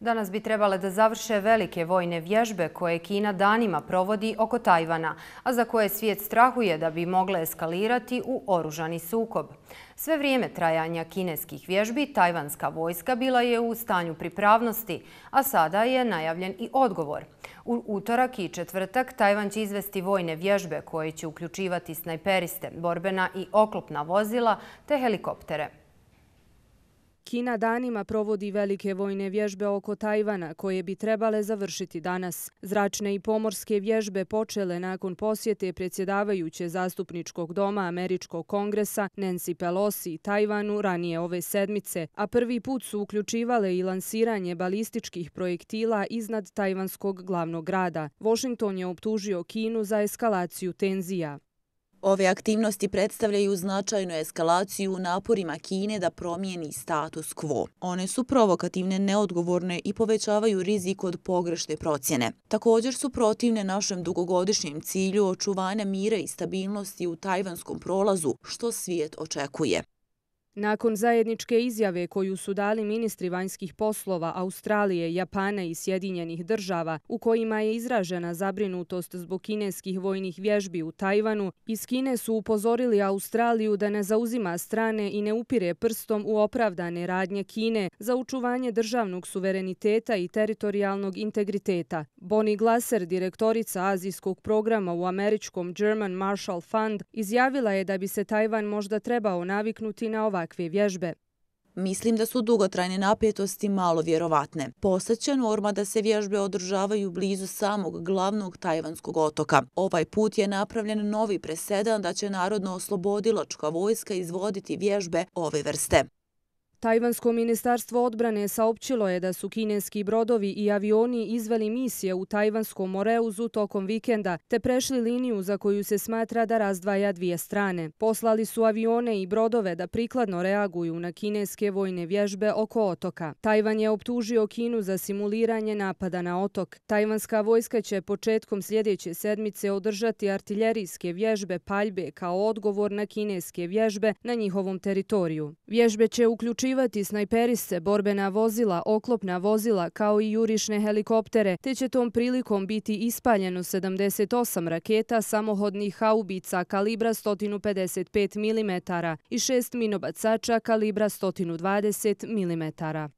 Danas bi trebale da završe velike vojne vježbe koje Kina danima provodi oko Tajvana, a za koje svijet strahuje da bi mogle eskalirati u oružani sukob. Sve vrijeme trajanja kineskih vježbi tajvanska vojska bila je u stanju pripravnosti, a sada je najavljen i odgovor. U utorak i četvrtak Tajvan će izvesti vojne vježbe koje će uključivati snajperiste, borbena i oklopna vozila te helikoptere. Kina danima provodi velike vojne vježbe oko Tajvana koje bi trebale završiti danas. Zračne i pomorske vježbe počele nakon posjete predsjedavajuće zastupničkog doma Američkog kongresa Nancy Pelosi Tajvanu ranije ove sedmice, a prvi put su uključivale i lansiranje balističkih projektila iznad tajvanskog glavnog grada. Washington je optužio Kinu za eskalaciju tenzija. Ove aktivnosti predstavljaju značajnu eskalaciju u naporima Kine da promijeni status quo. One su provokativne, neodgovorne i povećavaju rizik od pogrešne procjene. Također su protivne našem dugogodišnjem cilju očuvanja mira i stabilnosti u tajvanskom prolazu, što svijet očekuje. Nakon zajedničke izjave koju su dali ministri vanjskih poslova Australije, Japana i Sjedinjenih država, u kojima je izražena zabrinutost zbog kineskih vojnih vježbi u Tajvanu, iz Kine su upozorili Australiju da ne zauzima strane i ne upire prstom u opravdane radnje Kine za učuvanje državnog suvereniteta i teritorijalnog integriteta. Bonnie Glaser, direktorica azijskog programa u američkom German Marshall Fund, izjavila je da bi se Tajvan možda trebao naviknuti na ovakvu takve vježbe. Mislim da su dugotrajne napetosti malo vjerovatne. Postaće norma da se vježbe održavaju blizu samog glavnog tajvanskog otoka. Ovaj put je napravljen novi presedan da će Narodno oslobodiločka vojska izvoditi vježbe ove vrste. Tajvansko ministarstvo odbrane saopćilo je da su kineski brodovi i avioni izveli misije u Tajvanskom Moreuzu tokom vikenda te prešli liniju za koju se smatra da razdvaja dvije strane. Poslali su avione i brodove da prikladno reaguju na kineske vojne vježbe oko otoka. Tajvan je optužio Kinu za simuliranje napada na otok. Tajvanska vojska će početkom sljedeće sedmice održati artiljerijske vježbe paljbe kao odgovor na kineske vježbe na njihovom teritoriju. Vježbe će uključiti uključivati snajperiste, borbena vozila, oklopna vozila kao i jurišne helikoptere, te će tom prilikom biti ispaljeno 78 raketa samohodnih haubica kalibra 155 mm i šest minobacača kalibra 120 mm.